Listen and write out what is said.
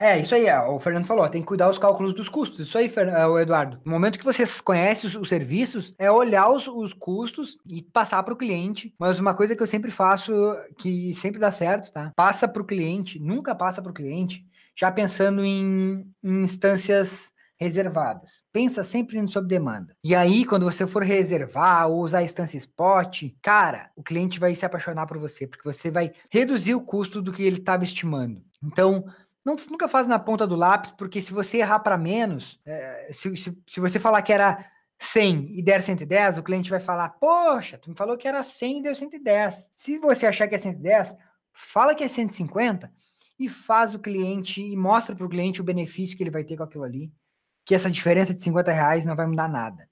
É, isso aí, o Fernando falou, tem que cuidar os cálculos dos custos. Isso aí, é, Eduardo. No momento que você conhece os, serviços, é olhar os, os custos e passar para o cliente. Mas uma coisa que eu sempre faço, que sempre dá certo, tá? Passa para o cliente, nunca passa para o cliente, já pensando em, em instâncias reservadas. Pensa sempre no sob demanda. E aí, quando você for reservar ou usar a instância spot, cara, o cliente vai se apaixonar por você, porque você vai reduzir o custo do que ele estava estimando. Então, não, nunca faz na ponta do lápis, porque se você errar para menos, é, se, se, se você falar que era 100 e der 110, o cliente vai falar: Poxa, tu me falou que era 100 e deu 110. Se você achar que é 110, fala que é 150 e faz o cliente e mostra para o cliente o benefício que ele vai ter com aquilo ali, que essa diferença de 50 reais não vai mudar nada.